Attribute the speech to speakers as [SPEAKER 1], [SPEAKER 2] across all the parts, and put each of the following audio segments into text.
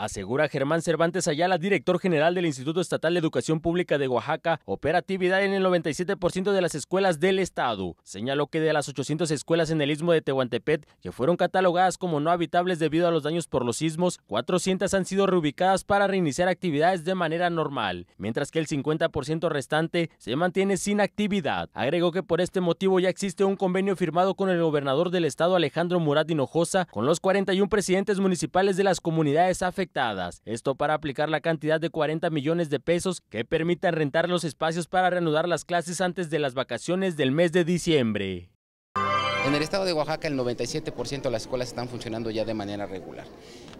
[SPEAKER 1] Asegura Germán Cervantes Ayala, director general del Instituto Estatal de Educación Pública de Oaxaca, operatividad en el 97% de las escuelas del estado. Señaló que de las 800 escuelas en el istmo de Tehuantepec que fueron catalogadas como no habitables debido a los daños por los sismos, 400 han sido reubicadas para reiniciar actividades de manera normal, mientras que el 50% restante se mantiene sin actividad. Agregó que por este motivo ya existe un convenio firmado con el gobernador del estado Alejandro Murat Hinojosa con los 41 presidentes municipales de las comunidades afectadas esto para aplicar la cantidad de 40 millones de pesos que permitan rentar los espacios para reanudar las clases antes de las vacaciones del mes de diciembre.
[SPEAKER 2] En el estado de Oaxaca el 97% de las escuelas están funcionando ya de manera regular.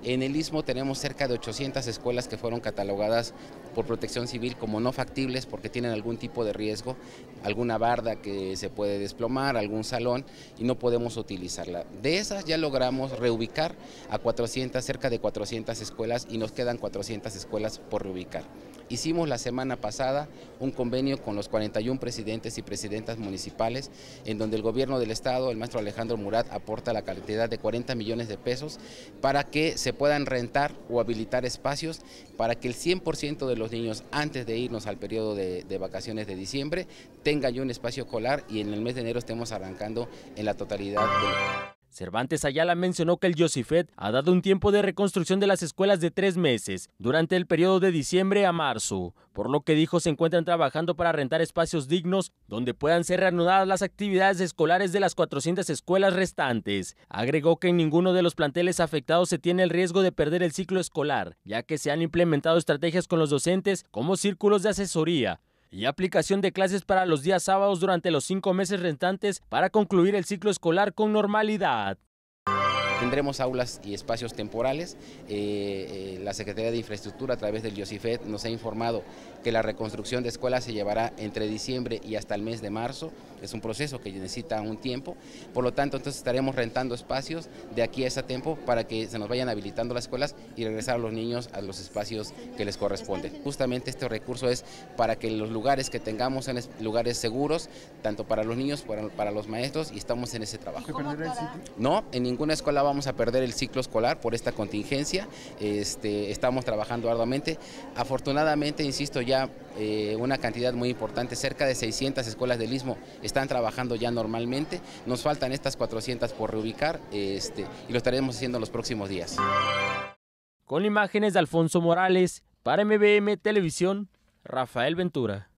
[SPEAKER 2] En el Istmo tenemos cerca de 800 escuelas que fueron catalogadas por protección civil como no factibles porque tienen algún tipo de riesgo, alguna barda que se puede desplomar, algún salón y no podemos utilizarla. De esas ya logramos reubicar a 400, cerca de 400 escuelas y nos quedan 400 escuelas por reubicar. Hicimos la semana pasada un convenio con los 41 presidentes y presidentas municipales en donde el gobierno del estado, maestro Alejandro Murat aporta la cantidad de 40 millones de pesos para que se puedan rentar o habilitar espacios para que el 100% de los niños antes de irnos al periodo de, vacaciones de diciembre tengan ya un espacio escolar y en el mes de enero estemos arrancando en la totalidad
[SPEAKER 1] Cervantes Ayala mencionó que el Josifet ha dado un tiempo de reconstrucción de las escuelas de tres meses durante el periodo de diciembre a marzo, por lo que dijo se encuentran trabajando para rentar espacios dignos donde puedan ser reanudadas las actividades escolares de las 400 escuelas restantes. Agregó que en ninguno de los planteles afectados se tiene el riesgo de perder el ciclo escolar, ya que se han implementado estrategias con los docentes como círculos de asesoría, y aplicación de clases para los días sábados durante los cinco meses restantes
[SPEAKER 2] para concluir el ciclo escolar con normalidad. Tendremos aulas y espacios temporales. Eh, eh, la Secretaría de Infraestructura a través del YOSIFED, nos ha informado que la reconstrucción de escuelas se llevará entre diciembre y hasta el mes de marzo. Es un proceso que necesita un tiempo. Por lo tanto, entonces estaremos rentando espacios de aquí a ese tiempo para que se nos vayan habilitando las escuelas y regresar a los niños a los espacios que les corresponden. Justamente este recurso es para que los lugares que tengamos sean lugares seguros, tanto para los niños como para los maestros, y estamos en ese trabajo. No, en ninguna escuela vamos a perder el ciclo escolar por esta contingencia, este, estamos trabajando arduamente. Afortunadamente, insisto, ya eh, una cantidad muy importante, cerca de 600 escuelas del Istmo están trabajando ya normalmente, nos faltan estas 400 por reubicar este, y lo estaremos haciendo en los próximos días.
[SPEAKER 1] Con imágenes de Alfonso Morales, para MBM Televisión, Rafael Ventura.